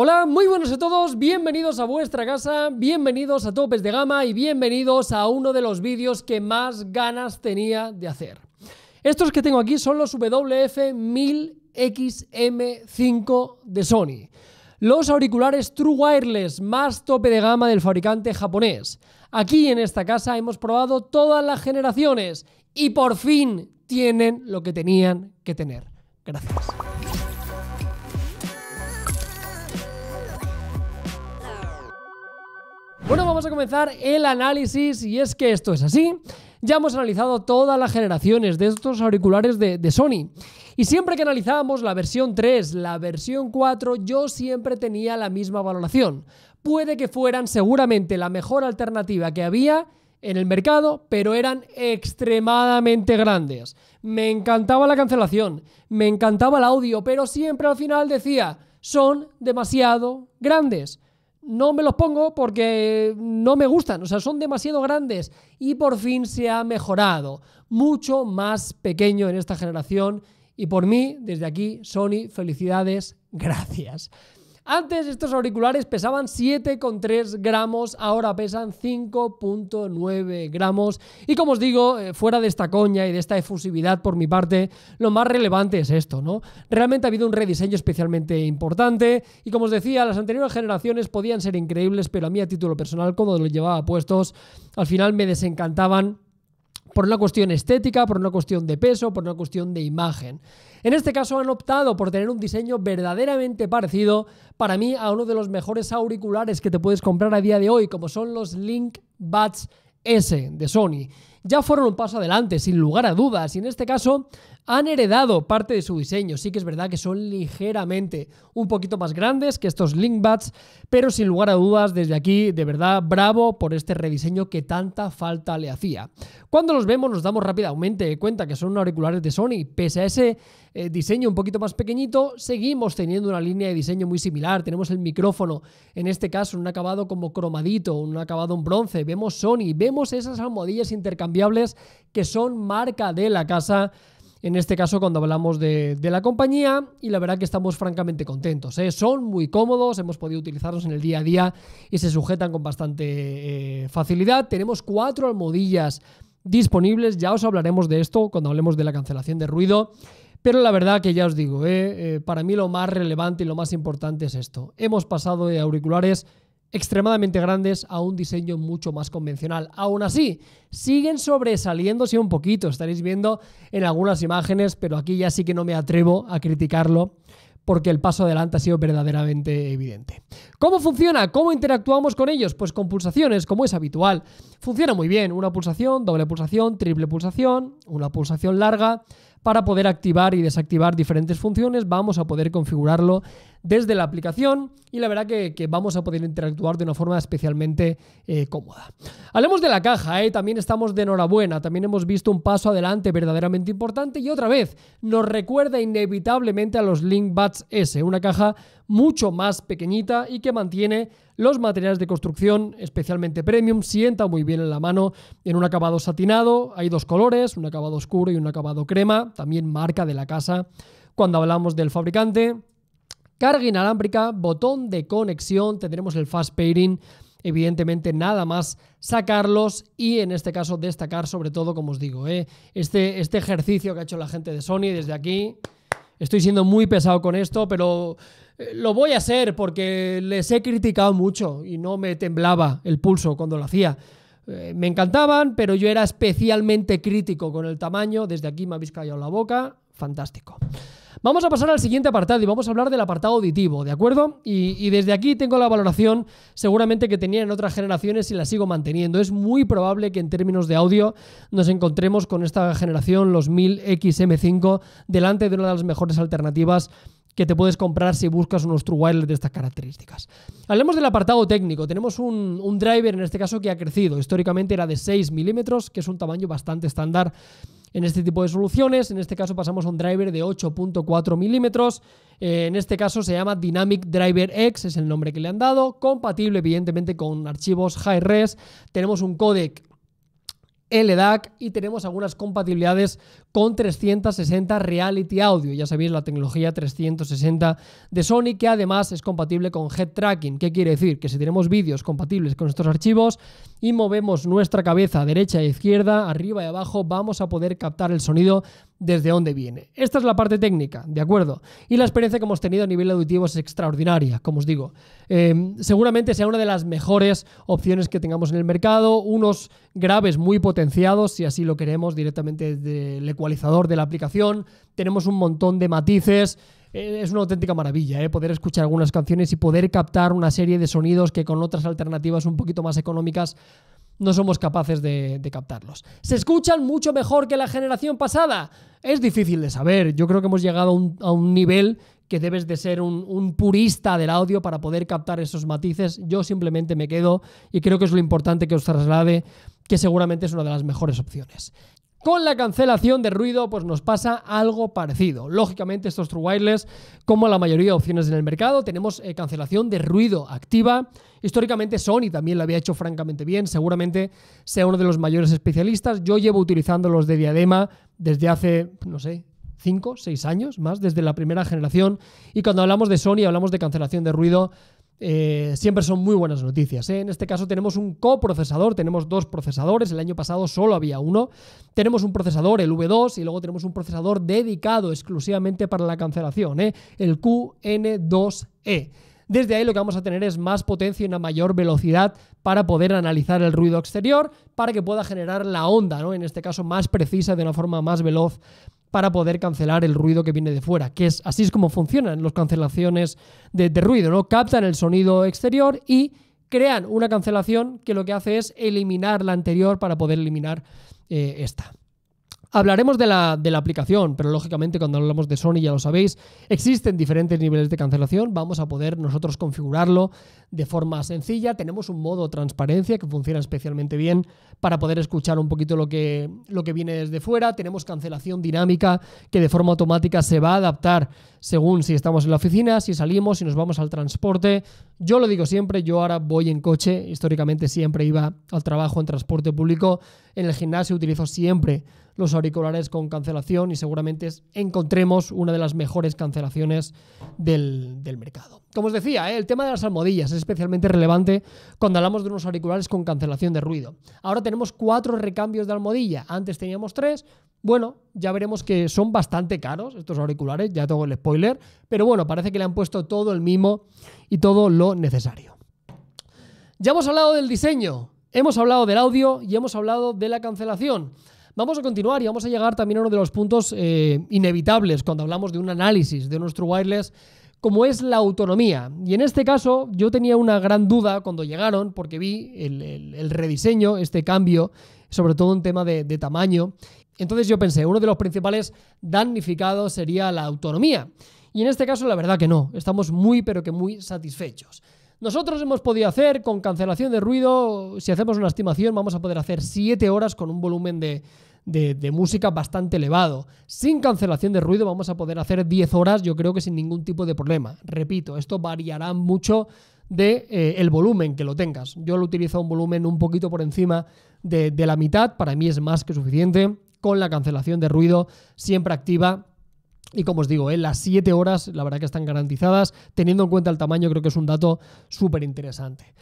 Hola, muy buenos a todos, bienvenidos a vuestra casa, bienvenidos a Topes de Gama y bienvenidos a uno de los vídeos que más ganas tenía de hacer. Estos que tengo aquí son los WF-1000XM5 de Sony, los auriculares True Wireless más tope de gama del fabricante japonés. Aquí en esta casa hemos probado todas las generaciones y por fin tienen lo que tenían que tener. Gracias. vamos a comenzar el análisis y es que esto es así. Ya hemos analizado todas las generaciones de estos auriculares de, Sony. Y siempre que analizábamos la versión 3, la versión 4, yo siempre tenía la misma valoración. Puede que fueran seguramente la mejor alternativa que había en el mercado, pero eran extremadamente grandes. Me encantaba la cancelación, me encantaba el audio, pero siempre al final decía, son demasiado grandes no me los pongo porque no me gustan, o sea, son demasiado grandes y por fin se ha mejorado, mucho más pequeño en esta generación y por mí, desde aquí, Sony, felicidades, gracias. Antes estos auriculares pesaban 7,3 gramos, ahora pesan 5,9 gramos. Y como os digo, eh, fuera de esta coña y de esta efusividad por mi parte, lo más relevante es esto, ¿no? Realmente ha habido un rediseño especialmente importante y como os decía, las anteriores generaciones podían ser increíbles, pero a mí a título personal, como los llevaba puestos, al final me desencantaban por una cuestión estética, por una cuestión de peso, por una cuestión de imagen. En este caso han optado por tener un diseño verdaderamente parecido para mí a uno de los mejores auriculares que te puedes comprar a día de hoy, como son los Link Buds S de Sony ya fueron un paso adelante, sin lugar a dudas, y en este caso han heredado parte de su diseño. Sí que es verdad que son ligeramente un poquito más grandes que estos Linkbats, pero sin lugar a dudas, desde aquí, de verdad, bravo por este rediseño que tanta falta le hacía. Cuando los vemos nos damos rápidamente cuenta que son auriculares de Sony, pese a ese eh, diseño un poquito más pequeñito, seguimos teniendo una línea de diseño muy similar. Tenemos el micrófono, en este caso, un acabado como cromadito, un acabado en bronce, vemos Sony, vemos esas almohadillas intercambiadas. Viables que son marca de la casa en este caso cuando hablamos de, la compañía y la verdad que estamos francamente contentos. ¿eh? Son muy cómodos, hemos podido utilizarlos en el día a día y se sujetan con bastante eh, facilidad. Tenemos cuatro almohadillas disponibles, ya os hablaremos de esto cuando hablemos de la cancelación de ruido. Pero la verdad que ya os digo, ¿eh? para mí lo más relevante y lo más importante es esto. Hemos pasado de auriculares extremadamente grandes a un diseño mucho más convencional. Aún así, siguen sobresaliéndose un poquito, estaréis viendo en algunas imágenes, pero aquí ya sí que no me atrevo a criticarlo porque el paso adelante ha sido verdaderamente evidente. ¿Cómo funciona? ¿Cómo interactuamos con ellos? Pues con pulsaciones, como es habitual. Funciona muy bien, una pulsación, doble pulsación, triple pulsación, una pulsación larga. Para poder activar y desactivar diferentes funciones vamos a poder configurarlo desde la aplicación y la verdad que, vamos a poder interactuar de una forma especialmente eh, cómoda. Hablemos de la caja, eh, también estamos de enhorabuena, también hemos visto un paso adelante verdaderamente importante y otra vez nos recuerda inevitablemente a los LinkBats S, una caja mucho más pequeñita y que mantiene los materiales de construcción, especialmente premium, sienta muy bien en la mano en un acabado satinado. Hay dos colores, un acabado oscuro y un acabado crema, también marca de la casa. Cuando hablamos del fabricante, Carga inalámbrica, botón de conexión, tendremos el fast pairing, evidentemente nada más sacarlos y en este caso destacar sobre todo, como os digo, eh, este, este ejercicio que ha hecho la gente de Sony desde aquí. Estoy siendo muy pesado con esto, pero eh, lo voy a hacer porque les he criticado mucho y no me temblaba el pulso cuando lo hacía. Eh, me encantaban, pero yo era especialmente crítico con el tamaño. Desde aquí me habéis callado la boca. Fantástico. Vamos a pasar al siguiente apartado y vamos a hablar del apartado auditivo, ¿de acuerdo? Y, desde aquí tengo la valoración seguramente que tenía en otras generaciones y la sigo manteniendo. Es muy probable que en términos de audio nos encontremos con esta generación, los 1000XM5, delante de una de las mejores alternativas que te puedes comprar si buscas unos true wireless de estas características. Hablemos del apartado técnico. Tenemos un, un driver en este caso que ha crecido. Históricamente era de 6 milímetros, que es un tamaño bastante estándar en este tipo de soluciones. En este caso pasamos a un driver de 8.4 milímetros. Eh, en este caso se llama Dynamic Driver X, es el nombre que le han dado. Compatible evidentemente con archivos high res. Tenemos un codec e DAC y tenemos algunas compatibilidades con 360 Reality Audio. Ya sabéis la tecnología 360 de Sony que además es compatible con Head Tracking. ¿Qué quiere decir? Que si tenemos vídeos compatibles con estos archivos y movemos nuestra cabeza derecha e izquierda, arriba y abajo, vamos a poder captar el sonido desde dónde viene. Esta es la parte técnica, ¿de acuerdo? Y la experiencia que hemos tenido a nivel auditivo es extraordinaria, como os digo. Eh, seguramente sea una de las mejores opciones que tengamos en el mercado, unos graves muy potenciados, si así lo queremos, directamente desde el ecualizador de la aplicación. Tenemos un montón de matices. Eh, es una auténtica maravilla eh, poder escuchar algunas canciones y poder captar una serie de sonidos que con otras alternativas un poquito más económicas no somos capaces de, captarlos. ¿Se escuchan mucho mejor que la generación pasada? Es difícil de saber. Yo creo que hemos llegado a un, nivel que debes de ser un, purista del audio para poder captar esos matices. Yo simplemente me quedo y creo que es lo importante que os traslade, que seguramente es una de las mejores opciones. Con la cancelación de ruido, pues nos pasa algo parecido. Lógicamente, estos True Wireless, como la mayoría de opciones en el mercado, tenemos eh, cancelación de ruido activa. Históricamente, Sony también lo había hecho francamente bien. Seguramente sea uno de los mayores especialistas. Yo llevo utilizando los de diadema desde hace, no sé, 5, 6 años más, desde la primera generación. Y cuando hablamos de Sony, hablamos de cancelación de ruido eh, siempre son muy buenas noticias. ¿eh? En este caso tenemos un coprocesador, tenemos dos procesadores, el año pasado solo había uno. Tenemos un procesador, el V2, y luego tenemos un procesador dedicado exclusivamente para la cancelación, ¿eh? el QN2E. Desde ahí lo que vamos a tener es más potencia y una mayor velocidad para poder analizar el ruido exterior, para que pueda generar la onda, ¿no? en este caso más precisa, de una forma más veloz para poder cancelar el ruido que viene de fuera, que es así es como funcionan las cancelaciones de, ruido, ¿no? Captan el sonido exterior y crean una cancelación que lo que hace es eliminar la anterior para poder eliminar eh, esta. Hablaremos de la, de la, aplicación, pero lógicamente cuando hablamos de Sony ya lo sabéis, existen diferentes niveles de cancelación, vamos a poder nosotros configurarlo de forma sencilla, tenemos un modo transparencia que funciona especialmente bien para poder escuchar un poquito lo que, lo que viene desde fuera, tenemos cancelación dinámica que de forma automática se va a adaptar según si estamos en la oficina, si salimos, si nos vamos al transporte. Yo lo digo siempre, yo ahora voy en coche, históricamente siempre iba al trabajo en transporte público, en el gimnasio utilizo siempre los auriculares con cancelación y seguramente encontremos una de las mejores cancelaciones del, mercado. Como os decía, ¿eh? el tema de las almohadillas es especialmente relevante cuando hablamos de unos auriculares con cancelación de ruido. Ahora tenemos cuatro recambios de almohadilla, antes teníamos tres. Bueno, ya veremos que son bastante caros estos auriculares, ya tengo el spoiler, pero bueno, parece que le han puesto todo el mimo y todo lo necesario. Ya hemos hablado del diseño, hemos hablado del audio y hemos hablado de la cancelación. Vamos a continuar y vamos a llegar también a uno de los puntos eh, inevitables cuando hablamos de un análisis de nuestro wireless como es la autonomía. Y en este caso yo tenía una gran duda cuando llegaron porque vi el, rediseño, este cambio, sobre todo en tema de, de, tamaño. Entonces yo pensé, uno de los principales damnificados sería la autonomía. Y en este caso la verdad que no, estamos muy pero que muy satisfechos. Nosotros hemos podido hacer con cancelación de ruido, si hacemos una estimación, vamos a poder hacer 7 horas con un volumen de, de, música bastante elevado. Sin cancelación de ruido vamos a poder hacer 10 horas, yo creo que sin ningún tipo de problema. Repito, esto variará mucho de eh, el volumen que lo tengas. Yo lo utilizo un volumen un poquito por encima de, de la mitad, para mí es más que suficiente, con la cancelación de ruido siempre activa y como os digo, eh, las 7 horas, la verdad que están garantizadas. Teniendo en cuenta el tamaño, creo que es un dato súper interesante.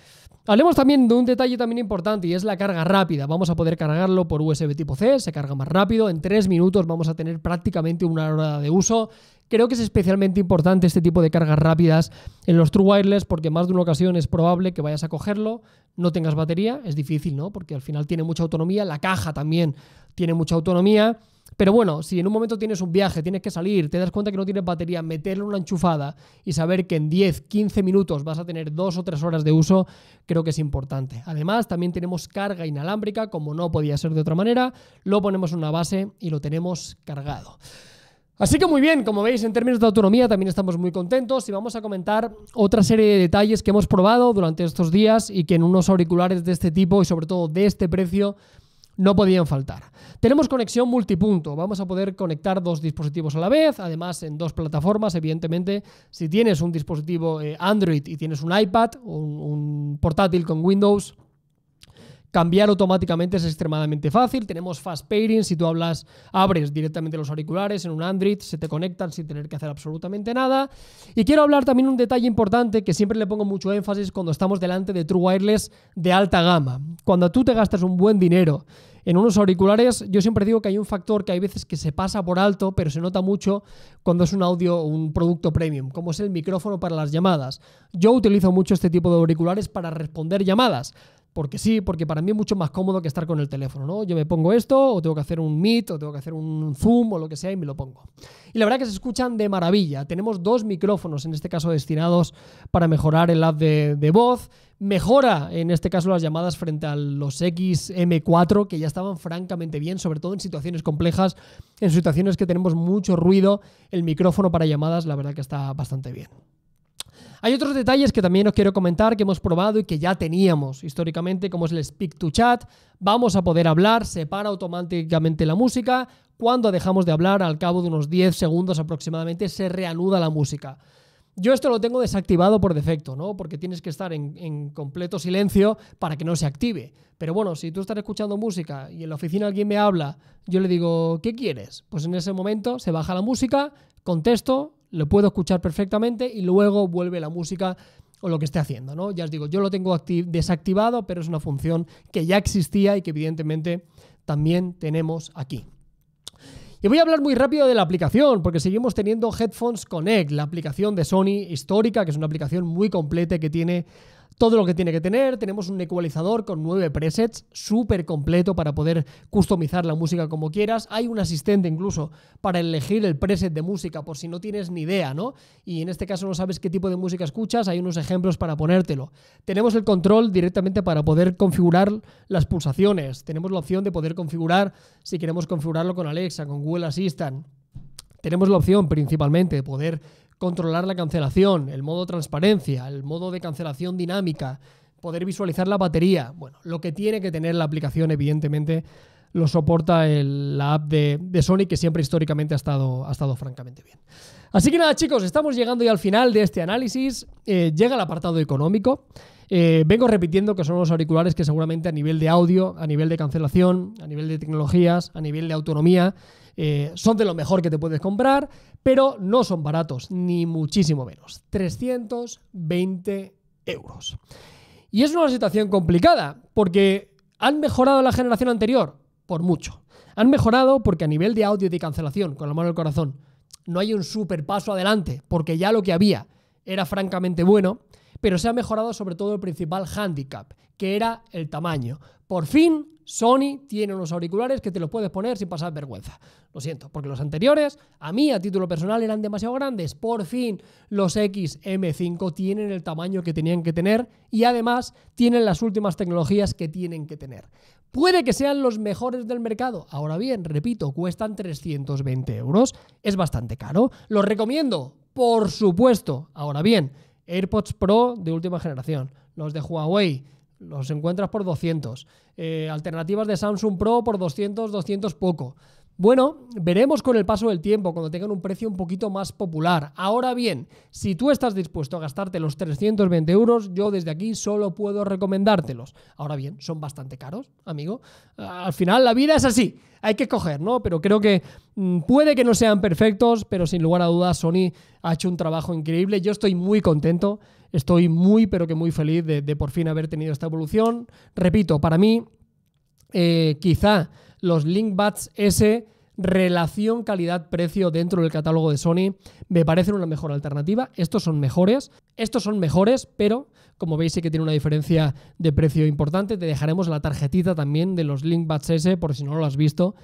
Hablemos también de un detalle también importante y es la carga rápida. Vamos a poder cargarlo por USB tipo C, se carga más rápido. En 3 minutos vamos a tener prácticamente una hora de uso. Creo que es especialmente importante este tipo de cargas rápidas en los True Wireless porque más de una ocasión es probable que vayas a cogerlo, no tengas batería, es difícil, ¿no? Porque al final tiene mucha autonomía, la caja también tiene mucha autonomía pero bueno, si en un momento tienes un viaje, tienes que salir, te das cuenta que no tienes batería, meterle una enchufada y saber que en 10, 15 minutos vas a tener 2 o 3 horas de uso, creo que es importante. Además, también tenemos carga inalámbrica, como no podía ser de otra manera, lo ponemos en una base y lo tenemos cargado. Así que muy bien, como veis, en términos de autonomía también estamos muy contentos y vamos a comentar otra serie de detalles que hemos probado durante estos días y que en unos auriculares de este tipo y sobre todo de este precio no podían faltar. Tenemos conexión multipunto, vamos a poder conectar dos dispositivos a la vez, además en dos plataformas, evidentemente, si tienes un dispositivo eh, Android y tienes un iPad, un, un portátil con Windows, Cambiar automáticamente es extremadamente fácil. Tenemos fast pairing. Si tú hablas, abres directamente los auriculares en un Android, se te conectan sin tener que hacer absolutamente nada. Y quiero hablar también un detalle importante que siempre le pongo mucho énfasis cuando estamos delante de True Wireless de alta gama. Cuando tú te gastas un buen dinero en unos auriculares, yo siempre digo que hay un factor que hay veces que se pasa por alto, pero se nota mucho cuando es un audio o un producto premium, como es el micrófono para las llamadas. Yo utilizo mucho este tipo de auriculares para responder llamadas porque sí, porque para mí es mucho más cómodo que estar con el teléfono, ¿no? Yo me pongo esto, o tengo que hacer un Meet, o tengo que hacer un Zoom, o lo que sea, y me lo pongo. Y la verdad es que se escuchan de maravilla. Tenemos dos micrófonos, en este caso destinados para mejorar el app de, de voz. Mejora, en este caso, las llamadas frente a los XM4, que ya estaban francamente bien, sobre todo en situaciones complejas, en situaciones que tenemos mucho ruido. El micrófono para llamadas, la verdad que está bastante bien. Hay otros detalles que también os quiero comentar que hemos probado y que ya teníamos históricamente, como es el Speak to Chat. Vamos a poder hablar, se para automáticamente la música. Cuando dejamos de hablar, al cabo de unos 10 segundos aproximadamente, se reanuda la música. Yo esto lo tengo desactivado por defecto, ¿no? Porque tienes que estar en, completo silencio para que no se active. Pero bueno, si tú estás escuchando música y en la oficina alguien me habla, yo le digo, ¿qué quieres? Pues en ese momento se baja la música, contesto lo puedo escuchar perfectamente y luego vuelve la música o lo que esté haciendo, ¿no? Ya os digo, yo lo tengo desactivado, pero es una función que ya existía y que evidentemente también tenemos aquí. Y voy a hablar muy rápido de la aplicación, porque seguimos teniendo Headphones Connect, la aplicación de Sony histórica, que es una aplicación muy completa que tiene todo lo que tiene que tener. Tenemos un ecualizador con nueve presets, súper completo para poder customizar la música como quieras. Hay un asistente incluso para elegir el preset de música por si no tienes ni idea, ¿no? Y en este caso no sabes qué tipo de música escuchas, hay unos ejemplos para ponértelo. Tenemos el control directamente para poder configurar las pulsaciones. Tenemos la opción de poder configurar si queremos configurarlo con Alexa, con Google Assistant. Tenemos la opción principalmente de poder controlar la cancelación, el modo transparencia, el modo de cancelación dinámica, poder visualizar la batería. Bueno, lo que tiene que tener la aplicación, evidentemente, lo soporta el, la app de, Sony, que siempre históricamente ha estado, ha estado francamente bien. Así que nada, chicos, estamos llegando ya al final de este análisis. Eh, llega el apartado económico. Eh, vengo repitiendo que son los auriculares que seguramente a nivel de audio, a nivel de cancelación, a nivel de tecnologías, a nivel de autonomía, eh, son de lo mejor que te puedes comprar, pero no son baratos, ni muchísimo menos. 320 euros. Y es una situación complicada, porque han mejorado la generación anterior, por mucho. Han mejorado porque a nivel de audio y de cancelación, con la mano del corazón, no hay un super paso adelante, porque ya lo que había era francamente bueno pero se ha mejorado sobre todo el principal handicap, que era el tamaño. Por fin, Sony tiene unos auriculares que te los puedes poner sin pasar vergüenza. Lo siento, porque los anteriores, a mí a título personal, eran demasiado grandes. Por fin, los XM5 tienen el tamaño que tenían que tener y además tienen las últimas tecnologías que tienen que tener. Puede que sean los mejores del mercado. Ahora bien, repito, cuestan 320 euros. Es bastante caro. Los recomiendo, por supuesto. Ahora bien, AirPods Pro de última generación, los de Huawei, los encuentras por 200, eh, alternativas de Samsung Pro por 200, 200 poco. Bueno, veremos con el paso del tiempo, cuando tengan un precio un poquito más popular. Ahora bien, si tú estás dispuesto a gastarte los 320 euros, yo desde aquí solo puedo recomendártelos. Ahora bien, son bastante caros, amigo. Al final la vida es así, hay que coger, ¿no? Pero creo que mm, puede que no sean perfectos, pero sin lugar a dudas Sony ha hecho un trabajo increíble. Yo estoy muy contento, estoy muy, pero que muy feliz de, por fin haber tenido esta evolución. Repito, para mí, eh, quizá los LinkBuds S relación calidad-precio dentro del catálogo de Sony me parecen una mejor alternativa. Estos son mejores, estos son mejores, pero como veis sí que tiene una diferencia de precio importante. Te dejaremos la tarjetita también de los LinkBuds S por si no lo has visto,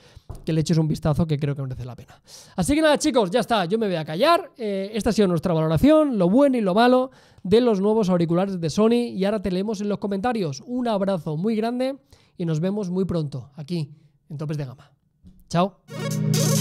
que le eches un vistazo que creo que merece la pena. Así que nada chicos, ya está, yo me voy a callar. Eh, esta ha sido nuestra valoración, lo bueno y lo malo de los nuevos auriculares de Sony y ahora te leemos en los comentarios. Un abrazo muy grande y nos vemos muy pronto aquí en topes de gama. Chao.